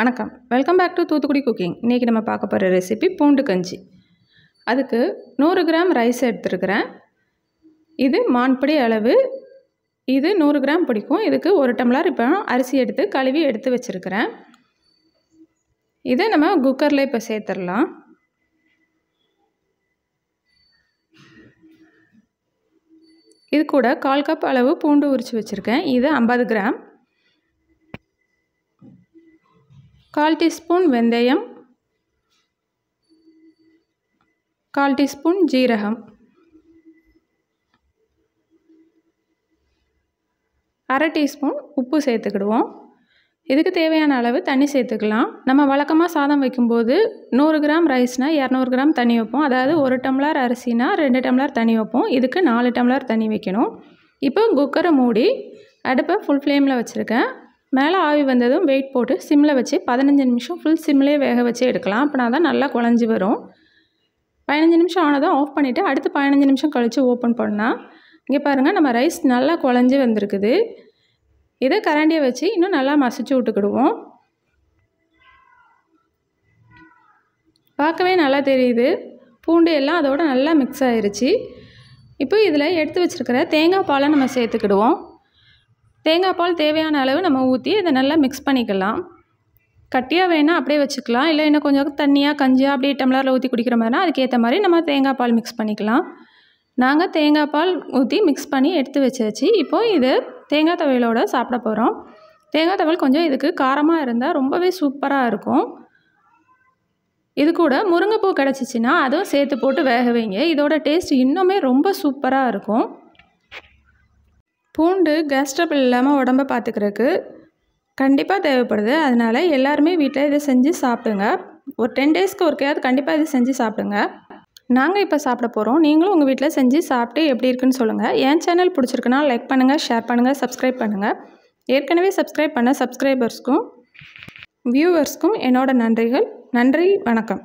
வணக்கம் welcome back to Thoothukudi cooking இன்றைக்கி நம்ம பார்க்க போகிற ரெசிபி பூண்டு கஞ்சி அதுக்கு நூறு கிராம் ரைஸ் எடுத்துருக்கிறேன் இது மான்படி அளவு இது நூறு கிராம் பிடிக்கும் இதுக்கு ஒரு டம்ளர் இப்போ அரிசி எடுத்து கழுவி எடுத்து வச்சுருக்கிறேன் இதை நம்ம குக்கரில் இப்போ சேர்த்துடலாம் இது கூட கால் கப் அளவு பூண்டு உரித்து வச்சுருக்கேன் இது ஐம்பது கிராம் கால் டீஸ்பூன் வெந்தயம் கால் டீஸ்பூன் ஜீரகம் அரை டீஸ்பூன் உப்பு சேர்த்துக்கிடுவோம் இதுக்கு தேவையான அளவு தண்ணி சேர்த்துக்கலாம் நம்ம வழக்கமாக சாதம் வைக்கும்போது நூறு கிராம் ரைஸ்னால் இரநூறு கிராம் தண்ணி வைப்போம் அதாவது ஒரு டம்ளர் அரிசினா ரெண்டு டம்ளர் தண்ணி வைப்போம் இதுக்கு நாலு டம்ளர் தண்ணி வைக்கணும் இப்போ குக்கரை மூடி அடுப்பை ஃபுல் ஃப்ளேமில் வச்சுருக்கேன் மேலே ஆவி வந்ததும் வெயிட் போட்டு சிம்மில் வச்சு பதினஞ்சு நிமிஷம் ஃபுல் சிம்மிலே வேக வச்சு எடுக்கலாம் அப்படின்னா தான் நல்லா குழஞ்சி வரும் பதினஞ்சு நிமிஷம் ஆனதும் ஆஃப் பண்ணிவிட்டு அடுத்து பதினஞ்சு நிமிஷம் கழித்து ஓப்பன் பண்ணால் இங்கே பாருங்கள் நம்ம ரைஸ் நல்லா குழஞ்சி வந்திருக்குது இதை கரண்டியை வச்சு இன்னும் நல்லா மசிச்சு விட்டுக்கிடுவோம் பார்க்கவே நல்லா தெரியுது பூண்டு எல்லாம் அதோடு நல்லா மிக்ஸ் ஆயிடுச்சு இப்போ இதில் எடுத்து வச்சுருக்கிற தேங்காய் பாலை நம்ம சேர்த்துக்கிடுவோம் தேங்காய் பால் தேவையான அளவு நம்ம ஊற்றி இதை நல்லா மிக்ஸ் பண்ணிக்கலாம் கட்டியாக வேணால் அப்படியே வச்சுக்கலாம் இல்லை இன்னும் கொஞ்சம் தண்ணியாக கஞ்சியாக அப்படியே டம்ளரில் ஊற்றி குடிக்கிற மாதிரினா அதுக்கேற்ற மாதிரி நம்ம தேங்காய் பால் மிக்ஸ் பண்ணிக்கலாம் நாங்கள் தேங்காய் பால் ஊற்றி மிக்ஸ் பண்ணி எடுத்து வச்சாச்சு இப்போது இது தேங்காய் தவையலோடு சாப்பிட போகிறோம் தேங்காய் துவையல் கொஞ்சம் இதுக்கு காரமாக இருந்தால் ரொம்பவே சூப்பராக இருக்கும் இது கூட முருங்கைப்பூ கிடச்சிச்சின்னா அதுவும் சேர்த்து போட்டு வேக வைங்க இதோட டேஸ்ட் இன்னுமே ரொம்ப சூப்பராக இருக்கும் பூண்டு கேஸ் ட்ரபிள் இல்லாமல் உடம்பை பார்த்துக்கிறதுக்கு கண்டிப்பாக தேவைப்படுது அதனால் எல்லாருமே வீட்டில் இதை செஞ்சு சாப்பிடுங்க ஒரு டென் டேஸ்க்கு ஒருக்கையாவது கண்டிப்பாக இதை செஞ்சு சாப்பிடுங்க நாங்கள் இப்போ சாப்பிட போகிறோம் நீங்களும் உங்கள் வீட்டில் செஞ்சு சாப்பிட்டு எப்படி இருக்குன்னு சொல்லுங்கள் என் சேனல் பிடிச்சிருக்குன்னா லைக் பண்ணுங்கள் ஷேர் பண்ணுங்கள் சப்ஸ்கிரைப் பண்ணுங்கள் ஏற்கனவே சப்ஸ்கிரைப் பண்ண சப்ஸ்கிரைபர்ஸ்க்கும் வியூவர்ஸ்க்கும் என்னோட நன்றிகள் நன்றி வணக்கம்